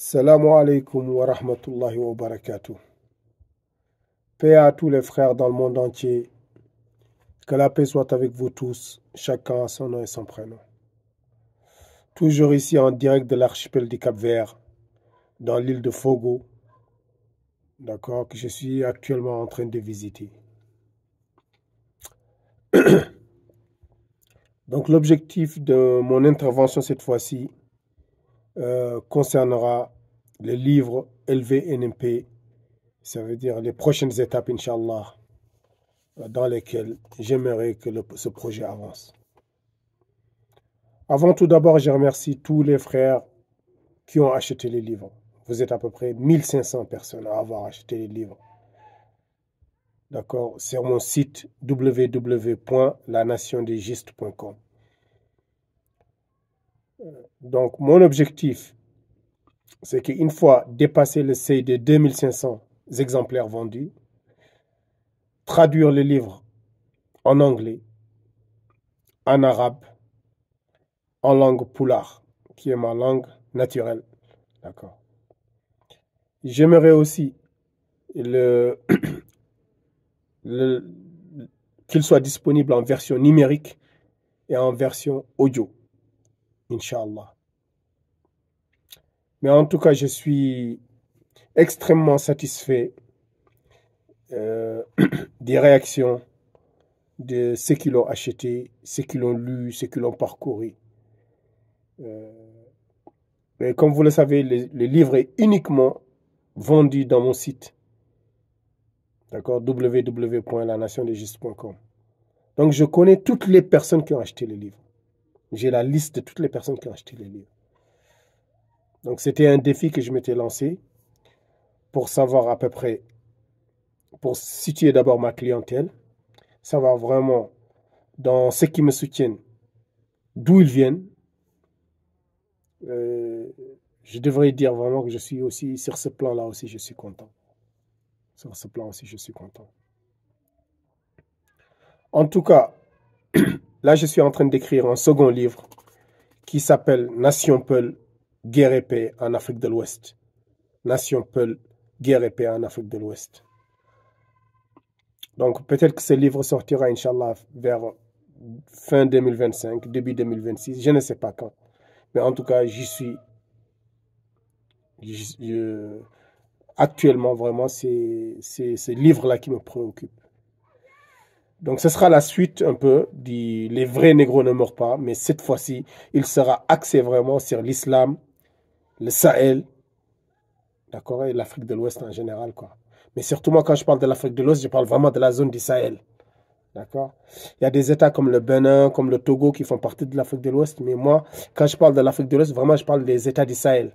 Salamu alaikum wa rahmatullahi wa barakatuh. Paix à tous les frères dans le monde entier. Que la paix soit avec vous tous, chacun à son nom et son prénom. Toujours ici en direct de l'archipel du Cap-Vert, dans l'île de Fogo, d'accord, que je suis actuellement en train de visiter. Donc l'objectif de mon intervention cette fois-ci, euh, concernera les livres LVNMP, ça veut dire les prochaines étapes, InshAllah dans lesquelles j'aimerais que ce projet avance. Avant tout d'abord, je remercie tous les frères qui ont acheté les livres. Vous êtes à peu près 1500 personnes à avoir acheté les livres. D'accord Sur mon site www.lanationdegiste.com. Donc, mon objectif, c'est qu'une fois dépassé le seuil de 2500 exemplaires vendus, traduire le livre en anglais, en arabe, en langue poulard, qui est ma langue naturelle. D'accord. J'aimerais aussi le qu'il soit disponible en version numérique et en version audio. Inch'Allah. Mais en tout cas, je suis extrêmement satisfait euh, des réactions de ceux qui l'ont acheté, ceux qui l'ont lu, ceux qui l'ont parcouru. Euh, mais comme vous le savez, le, livre est uniquement vendu dans mon site. D'accord www.lanationdegiste.com Donc je connais toutes les personnes qui ont acheté le livre. J'ai la liste de toutes les personnes qui ont acheté les livres. Donc c'était un défi que je m'étais lancé pour savoir à peu près, pour situer d'abord ma clientèle, savoir vraiment dans ceux qui me soutiennent, d'où ils viennent. Euh, je devrais dire vraiment que je suis aussi, sur ce plan-là aussi, je suis content. Sur ce plan aussi, je suis content. En tout cas, Là, je suis en train d'écrire un second livre qui s'appelle Nation Peul, guerre et paix en Afrique de l'Ouest. Nation Peul, guerre et paix en Afrique de l'Ouest. Donc peut-être que ce livre sortira, Inch'Allah, vers fin 2025, début 2026, je ne sais pas quand. Mais en tout cas, j'y suis. actuellement, vraiment, c'est ce livre-là qui me préoccupe. Donc ce sera la suite un peu du Les vrais négros ne meurent pas, mais cette fois-ci, il sera axé vraiment sur l'islam, le Sahel, d'accord, et l'Afrique de l'Ouest en général, quoi. Mais surtout, moi, quand je parle de l'Afrique de l'Ouest, je parle vraiment de la zone du Sahel. D'accord Il y a des États comme le Bénin, comme le Togo qui font partie de l'Afrique de l'Ouest. Mais moi, quand je parle de l'Afrique de l'Ouest, vraiment, je parle des États du Sahel.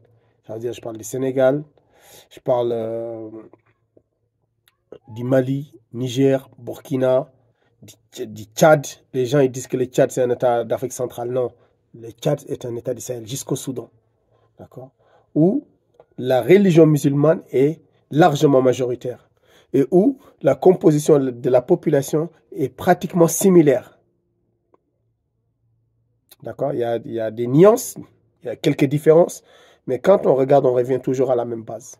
C'est-à-dire, je parle du Sénégal, je parle euh, du Mali, Niger, Burkina, du Tchad, les gens ils disent que le Tchad c'est un État d'Afrique centrale. Non, le Tchad est un État du Sahel jusqu'au Soudan. D'accord Où la religion musulmane est largement majoritaire et où la composition de la population est pratiquement similaire. D'accord il, y a, des nuances, il y a quelques différences, mais quand on regarde, on revient toujours à la même base.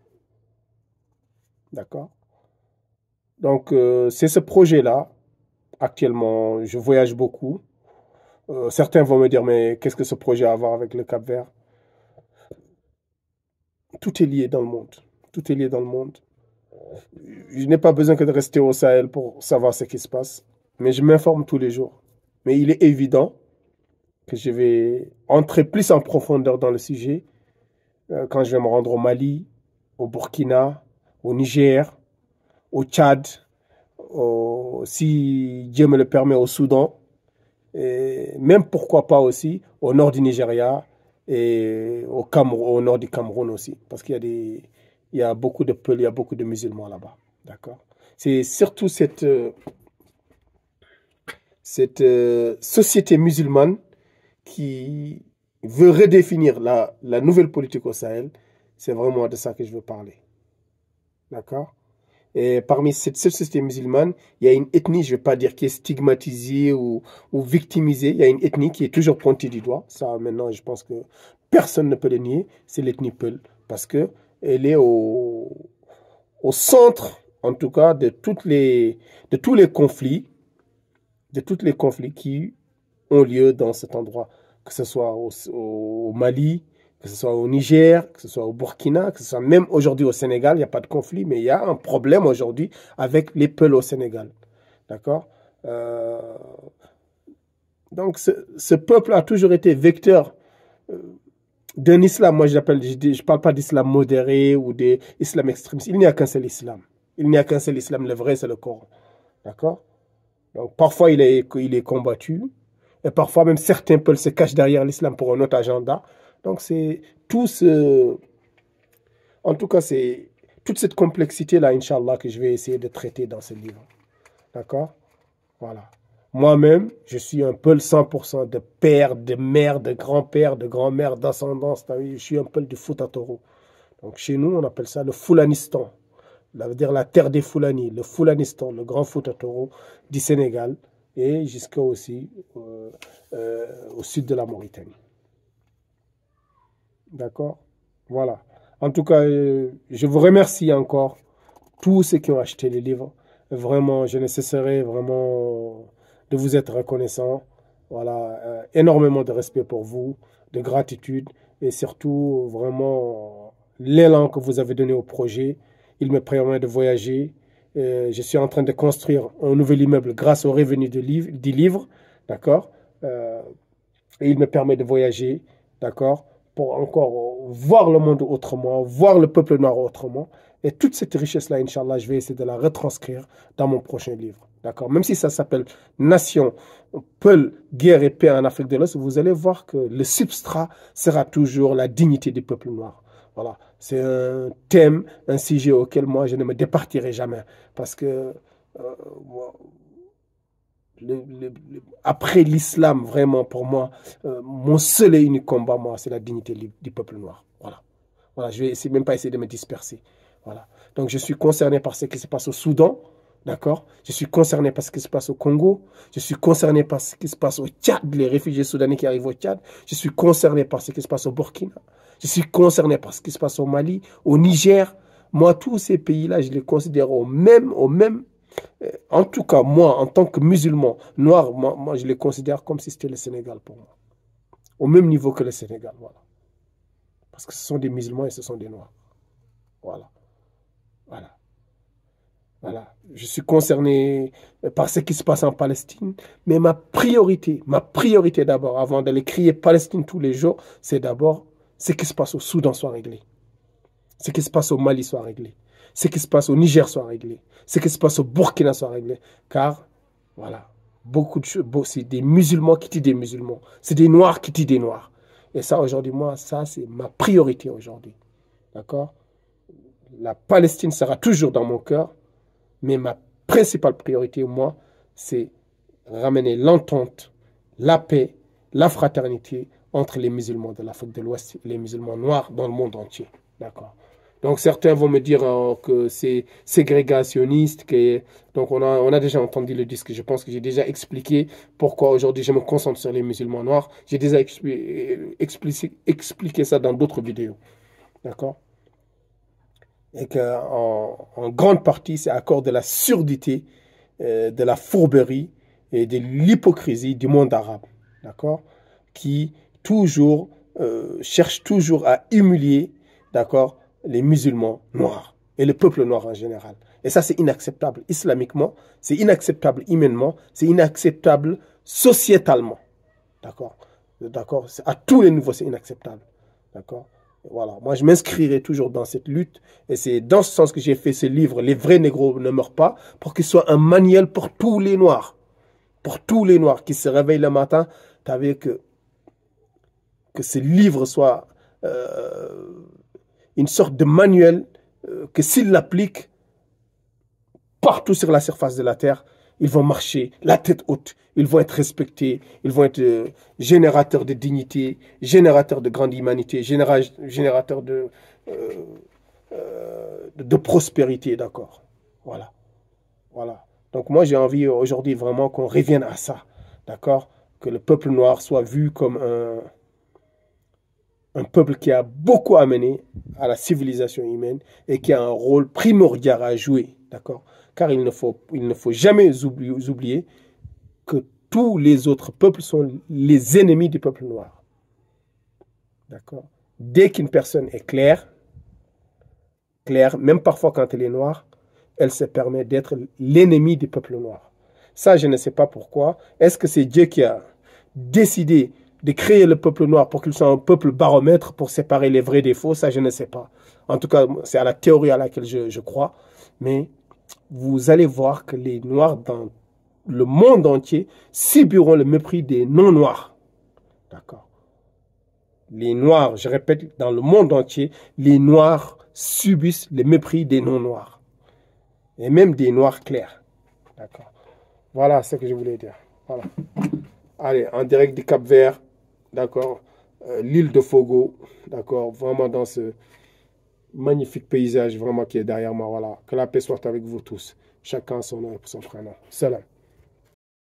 D'accord Donc, euh, c'est ce projet-là actuellement, je voyage beaucoup. Euh, certains vont me dire, mais qu'est-ce que ce projet a à voir avec le Cap Vert Tout est lié dans le monde. Tout est lié dans le monde. Je n'ai pas besoin que de rester au Sahel pour savoir ce qui se passe, mais je m'informe tous les jours. Mais il est évident que je vais entrer plus en profondeur dans le sujet euh, quand je vais me rendre au Mali, au Burkina, au Niger, au Tchad, si Dieu me le permet, au Soudan, et même pourquoi pas aussi au nord du Nigeria et au, Cameroun, au nord du Cameroun aussi, parce qu'il y, a y a beaucoup de il y a beaucoup de musulmans là-bas. D'accord C'est surtout cette, euh, cette euh, société musulmane qui veut redéfinir la, la nouvelle politique au Sahel. C'est vraiment de ça que je veux parler. D'accord et parmi cette société musulmane, il y a une ethnie, je ne vais pas dire qui est stigmatisée ou, victimisée, il y a une ethnie qui est toujours pointée du doigt. Ça, maintenant, je pense que personne ne peut le nier, c'est l'ethnie Peul, parce que elle est au, centre, en tout cas, de, tous les conflits, de tous les conflits qui ont lieu dans cet endroit, que ce soit au Mali, que ce soit au Niger, que ce soit au Burkina, que ce soit même aujourd'hui au Sénégal, il n'y a pas de conflit, mais il y a un problème aujourd'hui avec les peuls au Sénégal. D'accord euh, Donc ce, peuple a toujours été vecteur euh, d'un islam, moi je ne parle pas d'islam modéré ou d'islam extrême. il n'y a qu'un seul islam. Il n'y a qu'un seul islam, le vrai c'est le Coran. D'accord Donc parfois il est, il est combattu, et parfois même certains peuples se cachent derrière l'islam pour un autre agenda. Donc c'est tout ce... En tout cas, c'est toute cette complexité-là, Inch'Allah, que je vais essayer de traiter dans ce livre. D'accord Voilà. Moi-même, je suis un peu le 100% de père, de mère, de grand-père, de grand-mère, d'ascendance. Je suis un peu du foot à taureau. Donc chez nous, on appelle ça le Foulanistan. Ça veut dire la terre des Foulani, le Foulanistan, le grand foot à du Sénégal et jusqu'au aussi euh, euh, au sud de la Mauritanie. D'accord Voilà. En tout cas, euh, je vous remercie encore, tous ceux qui ont acheté les livres. Vraiment, je ne cesserai vraiment de vous être reconnaissant. Voilà, euh, énormément de respect pour vous, de gratitude et surtout vraiment l'élan que vous avez donné au projet. Il me permet de voyager. Euh, je suis en train de construire un nouvel immeuble grâce aux revenus de livres, des livres, d'accord Et il me permet de voyager, d'accord pour encore voir le monde autrement, voir le peuple noir autrement. Et toute cette richesse-là, Inch'Allah, je vais essayer de la retranscrire dans mon prochain livre. D'accord Même si ça s'appelle Nation, Peul, Guerre et Paix en Afrique de l'Ouest, vous allez voir que le substrat sera toujours la dignité du peuple noir. Voilà. C'est un thème, un sujet auquel moi, je ne me départirai jamais. Parce que. Euh, le, après l'islam, vraiment, pour moi, euh, mon seul et unique combat, moi, c'est la dignité du, peuple noir. Voilà. Voilà, je vais essayer, même pas essayer de me disperser. Voilà. Donc, je suis concerné par ce qui se passe au Soudan, d'accord Je suis concerné par ce qui se passe au Congo. Je suis concerné par ce qui se passe au Tchad, les réfugiés soudanais qui arrivent au Tchad. Je suis concerné par ce qui se passe au Burkina. Je suis concerné par ce qui se passe au Mali, au Niger. Moi, tous ces pays-là, je les considère au même, au même en tout cas, moi, en tant que musulman noir, moi, je les considère comme si c'était le Sénégal pour moi. Au même niveau que le Sénégal, voilà. Parce que ce sont des musulmans et ce sont des noirs. Voilà. Voilà. Voilà. Je suis concerné par ce qui se passe en Palestine, mais ma priorité, ma priorité d'abord, avant d'aller crier Palestine tous les jours, c'est d'abord ce qui se passe au Soudan soit réglé. Ce qui se passe au Mali soit réglé ce qui se passe au Niger soit réglé, ce qui se passe au Burkina soit réglé. Car, voilà, beaucoup de choses, c'est des musulmans qui tuent des musulmans, c'est des noirs qui tuent des noirs. Et ça, aujourd'hui, moi, ça, c'est ma priorité aujourd'hui. D'accord La Palestine sera toujours dans mon cœur, mais ma principale priorité, moi, c'est ramener l'entente, la paix, la fraternité entre les musulmans de l'Afrique de l'Ouest, les musulmans noirs dans le monde entier. D'accord donc certains vont me dire euh, que c'est ségrégationniste, que, donc on a, on a déjà entendu le disque, je pense que j'ai déjà expliqué pourquoi aujourd'hui je me concentre sur les musulmans noirs, j'ai déjà expliqué, ça dans d'autres vidéos, d'accord Et qu'en en, grande partie c'est à cause de la surdité, euh, de la fourberie et de l'hypocrisie du monde arabe, d'accord Qui toujours, euh, cherche toujours à humilier, d'accord les musulmans noirs et le peuple noir en général. Et ça, c'est inacceptable islamiquement, c'est inacceptable humainement, c'est inacceptable sociétalement. D'accord D'accord À tous les niveaux, c'est inacceptable. D'accord Voilà. Moi, je m'inscrirai toujours dans cette lutte. Et c'est dans ce sens que j'ai fait ce livre, Les vrais négros ne meurent pas, pour qu'il soit un manuel pour tous les noirs. Pour tous les noirs qui se réveillent le matin, tu que, que ce livre soit. Euh, une sorte de manuel euh, que s'ils l'appliquent partout sur la surface de la Terre, ils vont marcher la tête haute, ils vont être respectés, ils vont être euh, générateurs de dignité, générateurs de grande humanité, générateur générateurs de, euh, de prospérité, d'accord Voilà. Voilà. Donc moi j'ai envie aujourd'hui vraiment qu'on revienne à ça, d'accord Que le peuple noir soit vu comme un, un peuple qui a beaucoup amené à la civilisation humaine et qui a un rôle primordial à jouer, d'accord Car il ne, faut, il ne faut jamais oublier que tous les autres peuples sont les ennemis du peuple noir. D'accord Dès qu'une personne est claire, claire, même parfois quand elle est noire, elle se permet d'être l'ennemi du peuple noir. Ça, je ne sais pas pourquoi. Est-ce que c'est Dieu qui a décidé de créer le peuple noir pour qu'il soit un peuple baromètre pour séparer les vrais des faux, ça je ne sais pas. En tout cas, c'est à la théorie à laquelle je, crois. Mais vous allez voir que les noirs dans le monde entier subiront le mépris des non-noirs. D'accord Les noirs, je répète, dans le monde entier, les noirs subissent le mépris des non-noirs. Et même des noirs clairs. D'accord Voilà ce que je voulais dire. Voilà. Allez, en direct du Cap Vert d'accord euh, L'île de Fogo, d'accord Vraiment dans ce magnifique paysage vraiment qui est derrière moi, voilà. Que la paix soit avec vous tous. Chacun son nom et son frère. Salam.